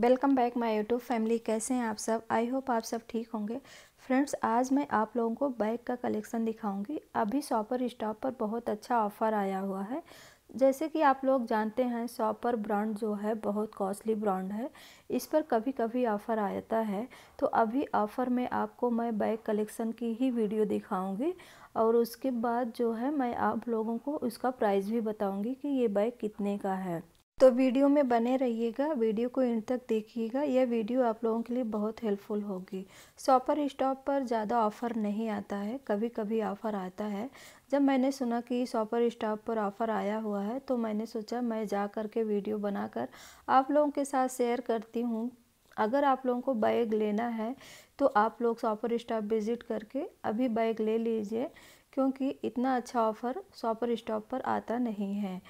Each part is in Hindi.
welcome back my YouTube family कैसे हैं आप सब आई होप आप सब ठीक होंगे फ्रेंड्स आज मैं आप लोगों को बैग का कलेक्शन दिखाऊंगी अभी शॉपर स्टॉप पर बहुत अच्छा ऑफ़र आया हुआ है जैसे कि आप लोग जानते हैं शॉपर ब्रांड जो है बहुत कॉस्टली ब्रांड है इस पर कभी कभी ऑफ़र आता है तो अभी ऑफ़र में आपको मैं बैग कलेक्शन की ही वीडियो दिखाऊँगी और उसके बाद जो है मैं आप लोगों को उसका प्राइस भी बताऊँगी कि ये बैग कितने का है तो वीडियो में बने रहिएगा वीडियो को इन तक देखिएगा यह वीडियो आप लोगों के लिए बहुत हेल्पफुल होगी सॉपर स्टॉप पर ज़्यादा ऑफ़र नहीं आता है कभी कभी ऑफ़र आता है जब मैंने सुना कि सॉपर स्टॉप पर ऑफ़र आया हुआ है तो मैंने सोचा मैं जा कर के वीडियो बनाकर आप लोगों के साथ शेयर करती हूँ अगर आप लोगों को बैग लेना है तो आप लोग सॉपर स्टॉप विज़िट करके अभी बैग ले लीजिए क्योंकि इतना अच्छा ऑफ़र सॉपर स्टॉप पर आता नहीं है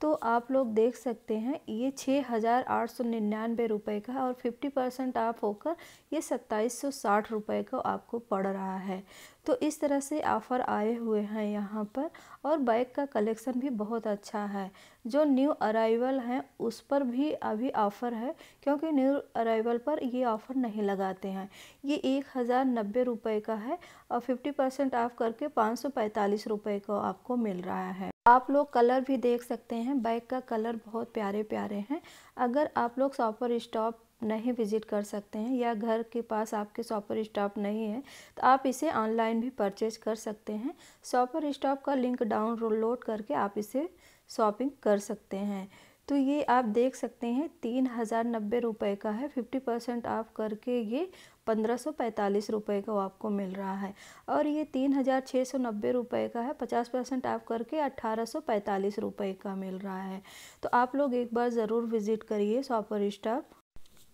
तो आप लोग देख सकते हैं ये छः हज़ार आठ सौ निन्यानवे रुपये का है और फिफ्टी परसेंट ऑफ होकर ये सत्ताईस सौ साठ रुपये का आपको पड़ रहा है तो इस तरह से ऑफ़र आए हुए हैं यहाँ पर और बाइक का कलेक्शन भी बहुत अच्छा है जो न्यू अराइवल हैं उस पर भी अभी ऑफ़र है क्योंकि न्यू अराइवल पर ये ऑफ़र नहीं लगाते हैं ये एक हज़ार नब्बे रुपये का है और फिफ्टी परसेंट ऑफ़ करके पाँच सौ पैंतालीस रुपये का आपको मिल रहा है आप लोग कलर भी देख सकते हैं बैग का कलर बहुत प्यारे प्यारे हैं अगर आप लोग सॉपर स्टॉप नहीं विज़िट कर सकते हैं या घर के पास आपके सॉपर स्टॉप नहीं है तो आप इसे ऑनलाइन भी परचेज कर सकते हैं सॉपर स्टॉप का लिंक डाउनलोड करके आप इसे शॉपिंग कर सकते हैं तो ये आप देख सकते हैं तीन हज़ार नब्बे रुपये का है फिफ्टी परसेंट ऑफ करके ये पंद्रह सौ पैंतालीस रुपये का आपको मिल रहा है और ये तीन हज़ार छः सौ नब्बे रुपये का है पचास परसेंट ऑफ करके अट्ठारह सौ पैंतालीस रुपये का मिल रहा है तो आप लोग एक बार ज़रूर विज़िट करिए शॉपर स्टॉप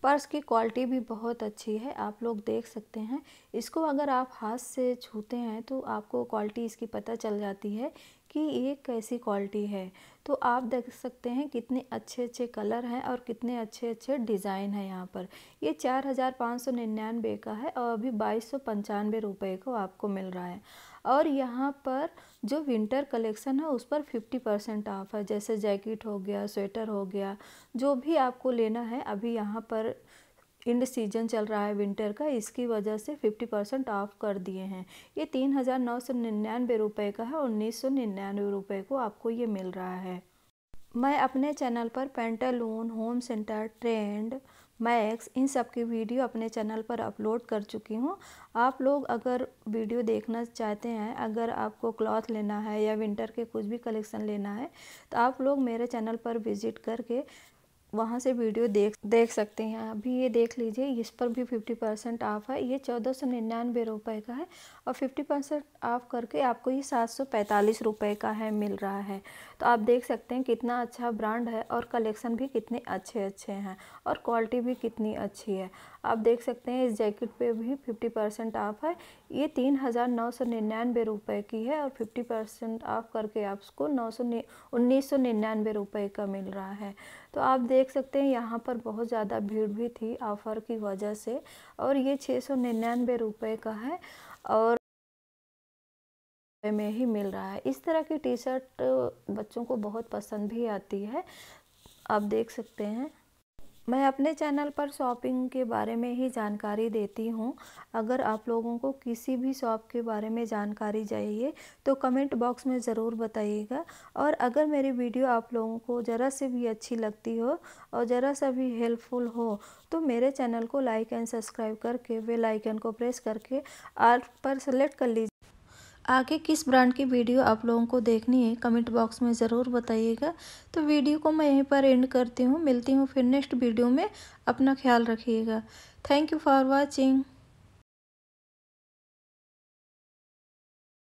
पर्स की क्वालिटी भी बहुत अच्छी है आप लोग देख सकते हैं इसको अगर आप हाथ से छूते हैं तो आपको क्वालिटी इसकी पता चल जाती है की ये कैसी क्वालिटी है तो आप देख सकते हैं कितने अच्छे अच्छे कलर हैं और कितने अच्छे अच्छे डिज़ाइन हैं यहाँ पर ये चार हज़ार पाँच सौ निन्यानवे का है और अभी बाईस सौ पंचानवे रुपये को आपको मिल रहा है और यहाँ पर जो विंटर कलेक्शन है उस पर फिफ्टी परसेंट ऑफ है जैसे जैकेट हो गया स्वेटर हो गया जो भी आपको लेना है अभी यहाँ पर इंड सीजन चल रहा है विंटर का इसकी वजह से 50 परसेंट ऑफ कर दिए हैं ये तीन हज़ार नौ सौ निन्यानवे रुपये का है उन्नीस सौ निन्यानवे रुपये को आपको ये मिल रहा है मैं अपने चैनल पर Pantaloon Home Centre Trend Max इन सब की वीडियो अपने चैनल पर अपलोड कर चुकी हूँ आप लोग अगर वीडियो देखना चाहते हैं अगर आपको क्लॉथ लेना है या विंटर के कुछ भी कलेक्शन लेना है तो आप लोग मेरे चैनल पर विज़िट करके वहाँ से वीडियो देख देख सकते हैं अभी ये देख लीजिए इस पर भी फिफ्टी परसेंट ऑफ है ये चौदह सौ निन्यानवे रुपये का है और फिफ्टी परसेंट ऑफ करके आपको ये सात सौ पैंतालीस रुपये का है मिल रहा है तो आप देख सकते हैं कितना अच्छा ब्रांड है और कलेक्शन भी कितने अच्छे अच्छे हैं और क्वालिटी भी कितनी अच्छी है आप देख सकते हैं इस जैकेट पे भी फिफ्टी परसेंट ऑफ है ये तीन हज़ार नौ सौ निन्यानवे रुपये की है और फिफ्टी परसेंट ऑफ करके आपको नौ सौ उन्नीस सौ निन्यानवे रुपये का मिल रहा है तो आप देख सकते हैं यहाँ पर बहुत ज़्यादा भीड़ भी थी ऑफ़र की वजह से और ये छः सौ निन्यानवे रुपये का है और में ही मिल रहा है इस तरह की टी शर्ट बच्चों को बहुत पसंद भी आती है आप देख सकते हैं मैं अपने चैनल पर शॉपिंग के बारे में ही जानकारी देती हूँ अगर आप लोगों को किसी भी शॉप के बारे में जानकारी चाहिए तो कमेंट बॉक्स में ज़रूर बताइएगा और अगर मेरी वीडियो आप लोगों को ज़रा से भी अच्छी लगती हो और ज़रा सा भी हेल्पफुल हो तो मेरे चैनल को लाइक एंड सब्सक्राइब करके वे लाइकन को प्रेस करके आर्ट पर सेलेक्ट कर लीजिए आगे किस ब्रांड की वीडियो आप लोगों को देखनी है कमेंट बॉक्स में ज़रूर बताइएगा तो वीडियो को मैं यहीं पर एंड करती हूँ मिलती हूँ फिर नेक्स्ट वीडियो में अपना ख्याल रखिएगा थैंक यू फॉर वॉचिंग